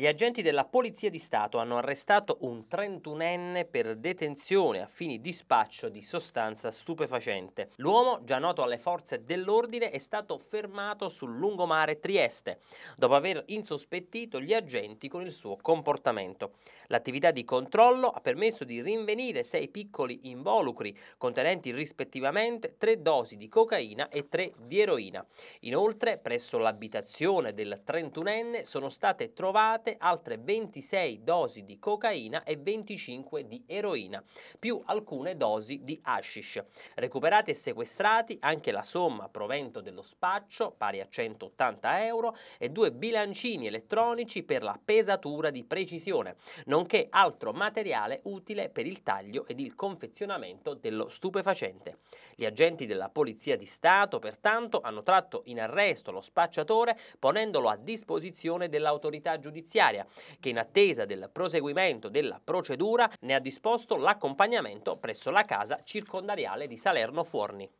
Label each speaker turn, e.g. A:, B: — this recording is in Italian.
A: Gli agenti della Polizia di Stato hanno arrestato un 31enne per detenzione a fini di spaccio di sostanza stupefacente. L'uomo, già noto alle forze dell'ordine, è stato fermato sul lungomare Trieste dopo aver insospettito gli agenti con il suo comportamento. L'attività di controllo ha permesso di rinvenire sei piccoli involucri contenenti rispettivamente tre dosi di cocaina e tre di eroina. Inoltre, presso l'abitazione del 31enne sono state trovate state altre 26 dosi di cocaina e 25 di eroina, più alcune dosi di hashish. Recuperati e sequestrati anche la somma provento dello spaccio, pari a 180 euro, e due bilancini elettronici per la pesatura di precisione, nonché altro materiale utile per il taglio ed il confezionamento dello stupefacente. Gli agenti della Polizia di Stato, pertanto, hanno tratto in arresto lo spacciatore ponendolo a disposizione dell'autorità giudiziaria giudiziaria, che in attesa del proseguimento della procedura ne ha disposto l'accompagnamento presso la casa circondariale di Salerno Forni.